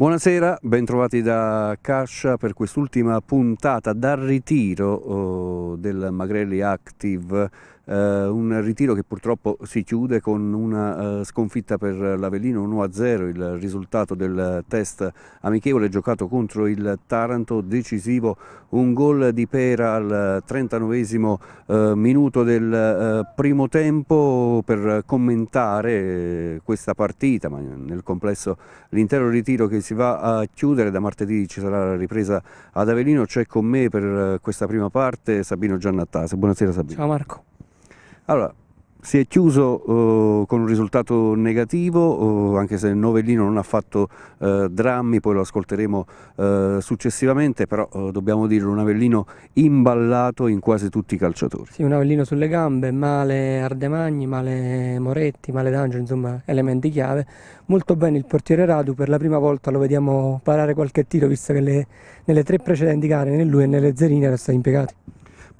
Buonasera, bentrovati da Cascia per quest'ultima puntata dal ritiro oh, del Magrelli Active eh, un ritiro che purtroppo si chiude con una eh, sconfitta per l'Avellino 1-0, il risultato del test amichevole giocato contro il Taranto, decisivo un gol di Pera al 39 eh, minuto del primo tempo per commentare questa partita, ma nel complesso l'intero ritiro che si va a chiudere, da martedì ci sarà la ripresa ad Avellino, c'è con me per questa prima parte Sabino Giannattase, buonasera Sabino. Ciao Marco. Allora, si è chiuso eh, con un risultato negativo, eh, anche se Novellino non ha fatto eh, drammi, poi lo ascolteremo eh, successivamente, però eh, dobbiamo dire un Avellino imballato in quasi tutti i calciatori. Sì, un Avellino sulle gambe, male Ardemagni, male Moretti, male D'Angelo, insomma elementi chiave. Molto bene il portiere Radu, per la prima volta lo vediamo parare qualche tiro, visto che le, nelle tre precedenti gare, né lui e nelle Zerine, era stato impiegato.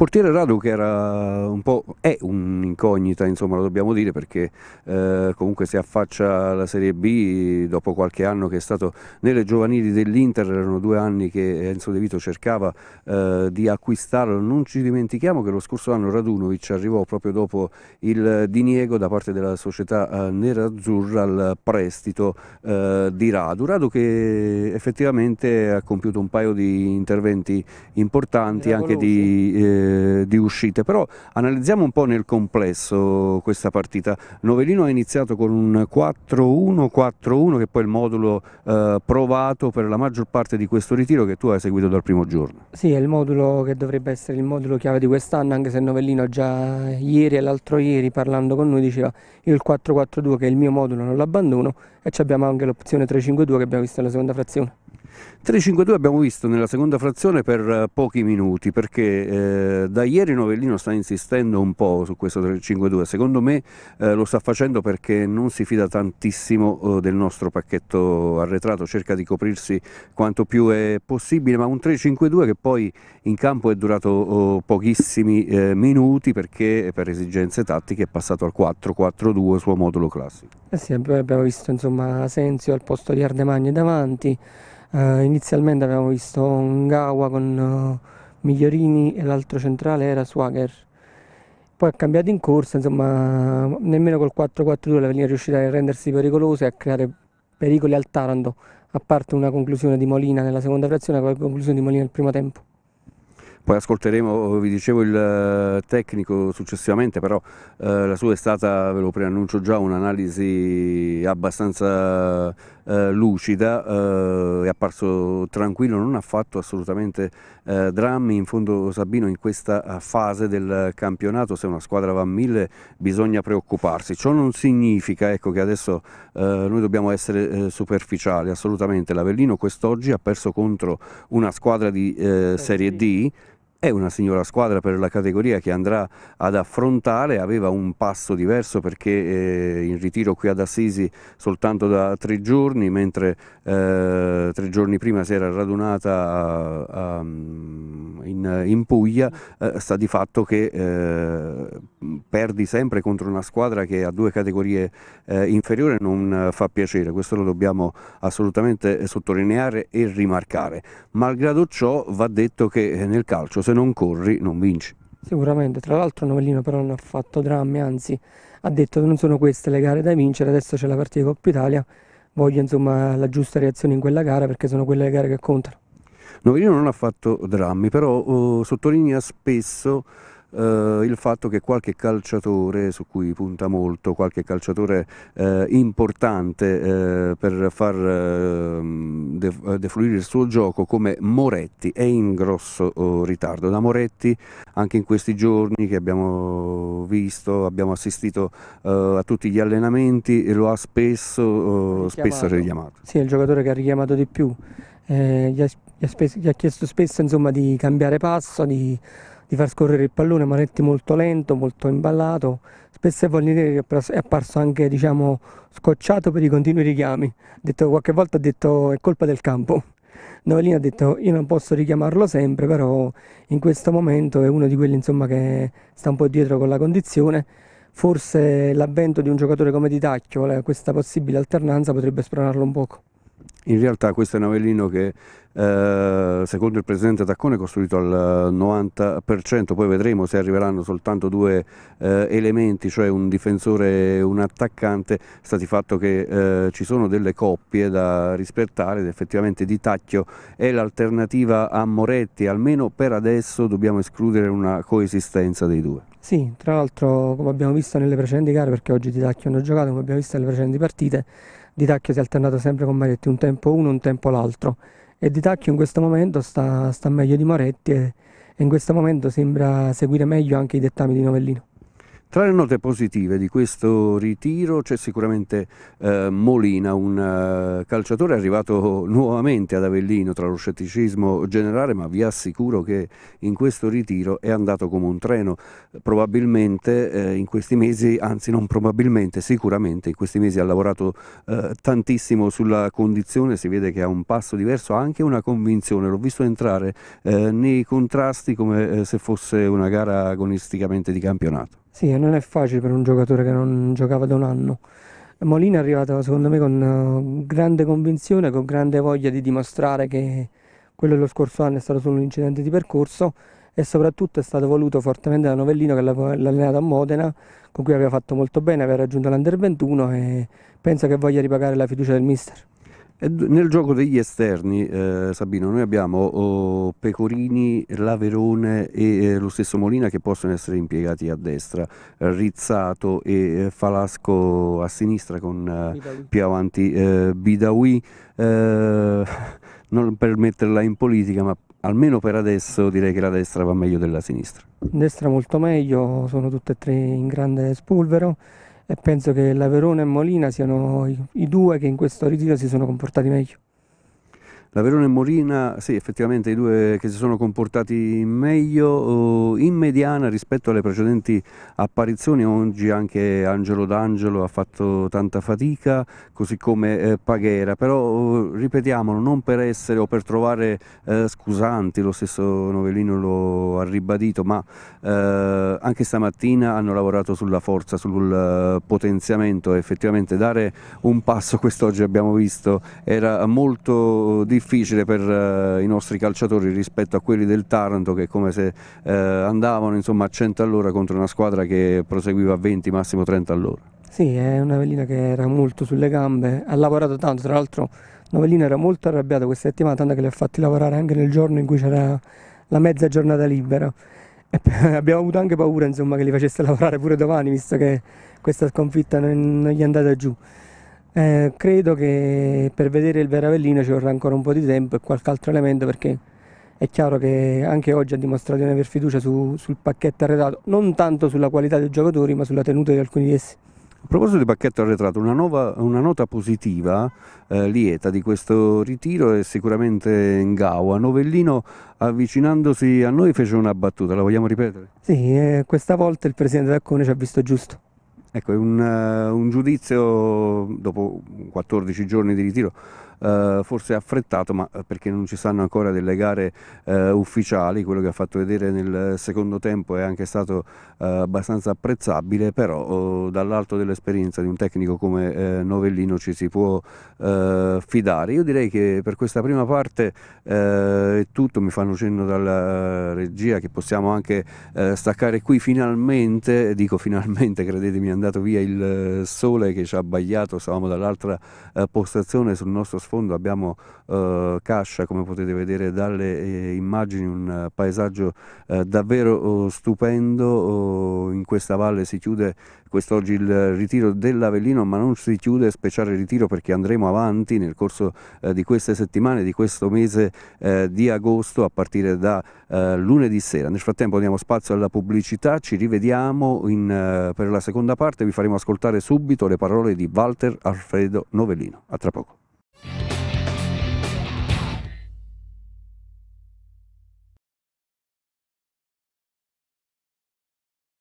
Portiere Radu che era un po', è un'incognita, insomma lo dobbiamo dire, perché eh, comunque si affaccia alla Serie B dopo qualche anno che è stato nelle giovanili dell'Inter, erano due anni che Enzo De Vito cercava eh, di acquistarlo, non ci dimentichiamo che lo scorso anno Radunovic arrivò proprio dopo il diniego da parte della società eh, nerazzurra al prestito eh, di Radu, Radu che effettivamente ha compiuto un paio di interventi importanti, Miracolosi. anche di eh, eh, di uscite, però analizziamo un po' nel complesso questa partita. Novellino ha iniziato con un 4-1-4-1 che è poi il modulo eh, provato per la maggior parte di questo ritiro che tu hai seguito dal primo giorno. Sì, è il modulo che dovrebbe essere il modulo chiave di quest'anno, anche se Novellino già ieri e l'altro ieri parlando con noi diceva il 4-4-2 che è il mio modulo non l'abbandono e abbiamo anche l'opzione 3-5-2 che abbiamo visto nella seconda frazione. 3-5-2 abbiamo visto nella seconda frazione per eh, pochi minuti perché eh, da ieri Novellino sta insistendo un po' su questo 3-5-2, secondo me eh, lo sta facendo perché non si fida tantissimo eh, del nostro pacchetto arretrato, cerca di coprirsi quanto più è possibile, ma un 3-5-2 che poi in campo è durato oh, pochissimi eh, minuti perché per esigenze tattiche è passato al 4-4-2 suo modulo classico. Eh sì, abbiamo visto insomma Asensio al posto di Ardemagne davanti. Uh, inizialmente avevamo visto Ngawa con uh, Migliorini e l'altro centrale era Swagger. Poi ha cambiato in corsa, insomma, nemmeno col 4-4-2 la Velina è riuscita a rendersi pericolosa e a creare pericoli al Taranto, a parte una conclusione di Molina nella seconda frazione, con la conclusione di Molina nel primo tempo poi ascolteremo, vi dicevo, il eh, tecnico successivamente, però eh, la sua è stata, ve lo preannuncio già, un'analisi abbastanza eh, lucida, eh, è apparso tranquillo, non ha fatto assolutamente eh, drammi, in fondo Sabino in questa eh, fase del campionato se una squadra va a mille bisogna preoccuparsi, ciò non significa ecco, che adesso noi dobbiamo essere superficiali, assolutamente, l'Avellino quest'oggi ha perso contro una squadra di Serie D è una signora squadra per la categoria che andrà ad affrontare, aveva un passo diverso perché eh, in ritiro qui ad Assisi soltanto da tre giorni, mentre eh, tre giorni prima si era radunata a, a, in, in, Puglia, eh, sta di fatto che eh, perdi sempre contro una squadra che ha due categorie eh, inferiori non fa piacere, questo lo dobbiamo assolutamente sottolineare e rimarcare. Malgrado ciò va detto che eh, nel calcio se non corri non vinci. Sicuramente, tra l'altro Novellino però non ha fatto drammi, anzi ha detto che non sono queste le gare da vincere, adesso c'è la partita di Coppa Italia, voglio insomma la giusta reazione in quella gara perché sono quelle le gare che contano. Novellino non ha fatto drammi, però eh, sottolinea spesso eh, il fatto che qualche calciatore su cui punta molto, qualche calciatore eh, importante eh, per far ehm, eh, defluire il suo gioco come Moretti è in grosso oh, ritardo. Da Moretti anche in questi giorni che abbiamo visto, abbiamo assistito eh, a tutti gli allenamenti e lo ha spesso, oh, spesso richiamato. Sì, è il giocatore che ha richiamato di più. Eh, gli, ha, gli, ha spesso, gli, ha, chiesto spesso insomma, di cambiare passo, di di far scorrere il pallone, Moretti molto lento, molto imballato, spesso Volnieri è apparso anche diciamo, scocciato per i continui richiami, detto, qualche volta ha detto è colpa del campo. Novellini ha detto io non posso richiamarlo sempre, però in questo momento è uno di quelli insomma, che sta un po' dietro con la condizione, forse l'avvento di un giocatore come Di Tacchio, questa possibile alternanza potrebbe spronarlo un poco. In realtà questo è un avellino che eh, secondo il presidente Taccone è costruito al 90%, eh, poi vedremo se arriveranno soltanto due eh, elementi, cioè un difensore e un attaccante, sta di fatto che eh, ci sono delle coppie da rispettare ed effettivamente Di Tacchio è l'alternativa a Moretti, almeno per adesso dobbiamo escludere una coesistenza dei due. Sì, tra l'altro come abbiamo visto nelle precedenti gare, perché oggi Di Tacchio hanno giocato, come abbiamo visto nelle precedenti partite, di Tacchio si è alternato sempre con Moretti, un tempo uno, un tempo l'altro. E Di Tacchio in questo momento sta, sta meglio di Moretti e, e in questo momento sembra seguire meglio anche i dettami di Novellino. Tra le note positive di questo ritiro c'è sicuramente eh, Molina, un eh, calciatore arrivato nuovamente ad Avellino tra lo scetticismo generale, ma vi assicuro che in questo ritiro è andato come un treno. Probabilmente eh, in questi mesi, anzi non probabilmente, sicuramente in questi mesi ha lavorato eh, tantissimo sulla condizione, si vede che ha un passo diverso, ha anche una convinzione, l'ho visto entrare eh, nei contrasti come eh, se fosse una gara agonisticamente di campionato. Sì, non è facile per un giocatore che non giocava da un anno. Molina è arrivato secondo me con uh, grande convinzione, con grande voglia di dimostrare che quello dello scorso anno è stato solo un incidente di percorso e soprattutto è stato voluto fortemente da Novellino che l'ha allenato a Modena, con cui aveva fatto molto bene, aveva raggiunto l'Under 21 e penso che voglia ripagare la fiducia del mister. Nel gioco degli esterni, eh, Sabino, noi abbiamo oh, Pecorini, Laverone e eh, lo stesso Molina che possono essere impiegati a destra, Rizzato e eh, Falasco a sinistra con eh, più avanti eh, Bidawi, eh, non per metterla in politica ma almeno per adesso direi che la destra va meglio della sinistra. Destra molto meglio, sono tutte e tre in grande spolvero e penso che la Verona e Molina siano i, i due che in questo ritiro si sono comportati meglio. La Verona e Morina, sì, effettivamente i due che si sono comportati meglio in mediana rispetto alle precedenti apparizioni, oggi anche Angelo D'Angelo ha fatto tanta fatica, così come eh, Paghera, però ripetiamolo, non per essere o per trovare eh, scusanti, lo stesso Novellino lo ha ribadito, ma eh, anche stamattina hanno lavorato sulla forza, sul eh, potenziamento, effettivamente dare un passo quest'oggi abbiamo visto era molto difficile difficile per eh, i nostri calciatori rispetto a quelli del Taranto che come se eh, andavano insomma, a 100 all'ora contro una squadra che proseguiva a 20 massimo 30 all'ora. Sì, è una velina che era molto sulle gambe, ha lavorato tanto, tra l'altro Novellina era molto arrabbiata questa settimana, tanto che li ha fatti lavorare anche nel giorno in cui c'era la mezza giornata libera. abbiamo avuto anche paura insomma, che li facesse lavorare pure domani, visto che questa sconfitta non gli è andata giù. Eh, credo che per vedere il Veravellino ci vorrà ancora un po' di tempo e qualche altro elemento perché è chiaro che anche oggi ha dimostrato di non aver fiducia su, sul pacchetto arretrato, non tanto sulla qualità dei giocatori ma sulla tenuta di alcuni di essi. A proposito di pacchetto arretrato, una, nuova, una nota positiva, eh, lieta di questo ritiro è sicuramente Ngawa. Novellino avvicinandosi a noi fece una battuta, la vogliamo ripetere? Sì, eh, questa volta il presidente D'Accone ci ha visto giusto. Ecco, è un, eh, un giudizio dopo 14 giorni di ritiro eh, forse affrettato, ma eh, perché non ci stanno ancora delle gare eh, ufficiali, quello che ha fatto vedere nel secondo tempo è anche stato eh, abbastanza apprezzabile, però oh, dall'alto dell'esperienza di un tecnico come eh, Novellino ci si può eh, fidare. Io direi che per questa prima parte è tutto, mi fanno cenno dalla regia che possiamo anche staccare qui finalmente, dico finalmente, credetemi è andato via il sole che ci ha abbagliato, stavamo dall'altra postazione sul nostro sfondo sfondo abbiamo eh, Cascia, come potete vedere dalle eh, immagini, un eh, paesaggio eh, davvero oh, stupendo. Oh, in questa valle si chiude quest'oggi il ritiro dell'Avellino, ma non si chiude speciale ritiro perché andremo avanti nel corso di queste settimane, di questo mese di agosto a partire da lunedì sera. Nel frattempo diamo spazio alla pubblicità, ci rivediamo in, per la seconda parte, vi faremo ascoltare subito le parole di Walter Alfredo Novellino. A tra poco.